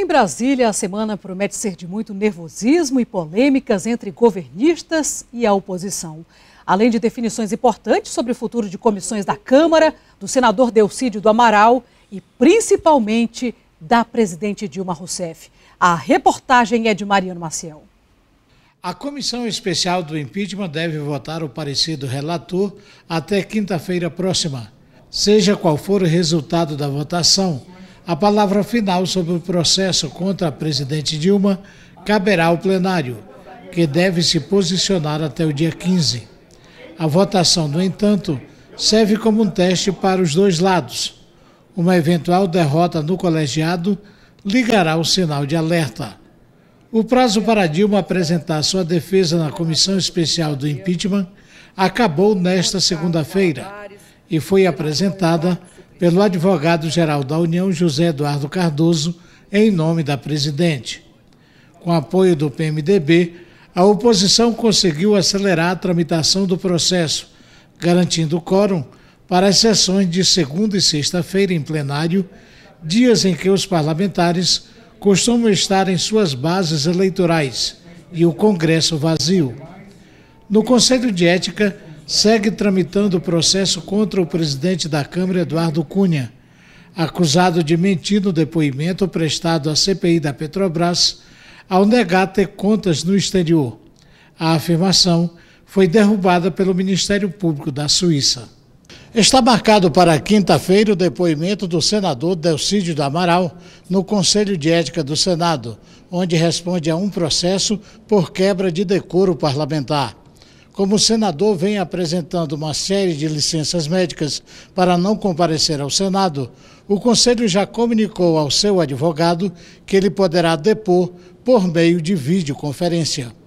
Em Brasília, a semana promete ser de muito nervosismo e polêmicas entre governistas e a oposição. Além de definições importantes sobre o futuro de comissões da Câmara, do senador Delcídio do Amaral e principalmente da presidente Dilma Rousseff. A reportagem é de Mariano Maciel. A Comissão Especial do Impeachment deve votar o parecer do relator até quinta-feira próxima. Seja qual for o resultado da votação, a palavra final sobre o processo contra a presidente Dilma caberá ao plenário, que deve se posicionar até o dia 15. A votação, no entanto, serve como um teste para os dois lados. Uma eventual derrota no colegiado ligará o sinal de alerta. O prazo para Dilma apresentar sua defesa na Comissão Especial do Impeachment acabou nesta segunda-feira e foi apresentada pelo advogado-geral da União, José Eduardo Cardoso, em nome da presidente. Com apoio do PMDB, a oposição conseguiu acelerar a tramitação do processo, garantindo quórum para as sessões de segunda e sexta-feira em plenário, dias em que os parlamentares costumam estar em suas bases eleitorais e o Congresso vazio. No Conselho de Ética, segue tramitando o processo contra o presidente da Câmara, Eduardo Cunha, acusado de mentir no depoimento prestado à CPI da Petrobras ao negar ter contas no exterior. A afirmação foi derrubada pelo Ministério Público da Suíça. Está marcado para quinta-feira o depoimento do senador Delcídio do Amaral no Conselho de Ética do Senado, onde responde a um processo por quebra de decoro parlamentar. Como o senador vem apresentando uma série de licenças médicas para não comparecer ao Senado, o Conselho já comunicou ao seu advogado que ele poderá depor por meio de videoconferência.